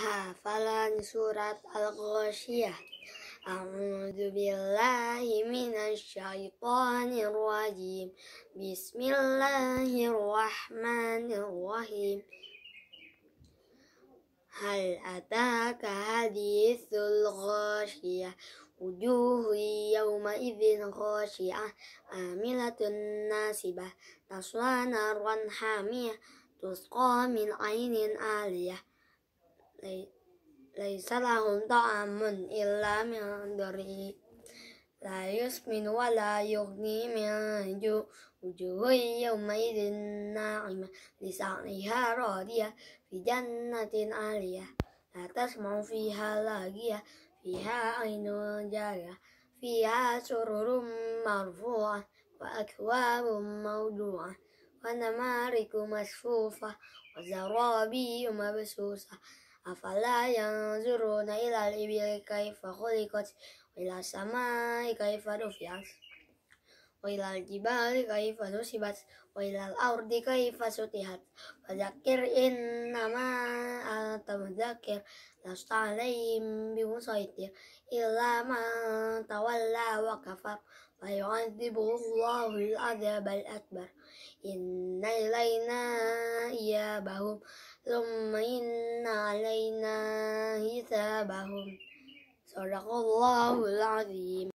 حافظني سورة الغاشية أعوذ بالله من الشيطان الرجيم بسم الله الرحمن الرحيم هل أتاك حديث الغاشية وجوه يومئذ خاشعة عاملة ناصبة تصلى نارا حامية تسقى من عين عالية ليس لهم طعام إلا من ضريع لا يسمن ولا يغني من جوع وجوه يومئذ ناعمة لسعيها راضية في جنة عالية لا تسمع فيها لاقية فيها عين جارية فيها سرر مرفوعة وأكواب موضوعة ونمارك مصفوفة وزرابي مبسوسة Afala yang zuru na ilal ibi kai fakoli kot ila sama i kai faruf ya. Oilal jibal i kai faruf sibat. Oilal aur di kai fasu tihat. Pajakir in nama atau pajakir nas taalim bimu saiti. Ila ma tawala wakafar. Ayoan di bawah ada bal akbar. Inna ilaina ya bahum. Lumain علينا حسابهم صدق الله العظيم